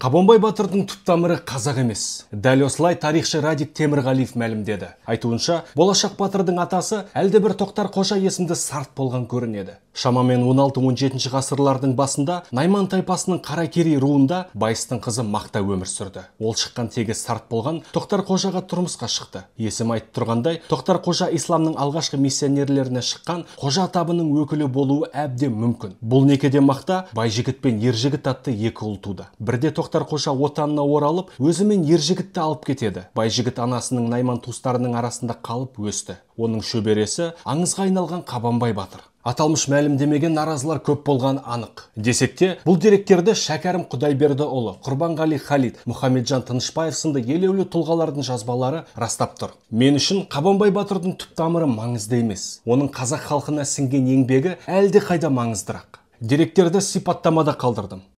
қабанбай батырдың түп тамыры қазақ емес дәл осылай тарихшы радик темірғалиев мәлімдеді айтуынша болашақ батырдың атасы әлдебір тоқтар қожа есімді сарт болған көрінеді шамамен 16-17 ғасырлардың басында найман тайпасының қаракерей руында байыстың қызы мақта өмір сүрді ол шыққан тегі сарт болған тоқтар қожаға тұрмысқа шықты есім айтып тұрғандай тоқтар қожа исламның алғашқы миссионерлеріне шыққан қожа табының өкілі болуы әбден мүмкін бұл некеде мақта байжігіт пен ержігіт атты екі ұл туды бірде қалдықдар қожа отанына оралып өзімен ер жігітті алып кетеді байжігіт анасының найман туыстарының арасында қалып өсті оның шөбересі аңызға айналған қабанбай батыр аталмыш мәлімдемеген наразылар көп болған анық десек те бұл деректерді шәкәрім құдайбердіұлы құрбанғали халид мұхамеджан тынышбаев сынды елеулі тұлғалардың жазбалары растап тұр мен үшін қабанбай батырдың түп тамыры маңызды емес оның қазақ халқына сіңген еңбегі әлде қайда маңыздырақ деректерді сипаттамада қалдырдым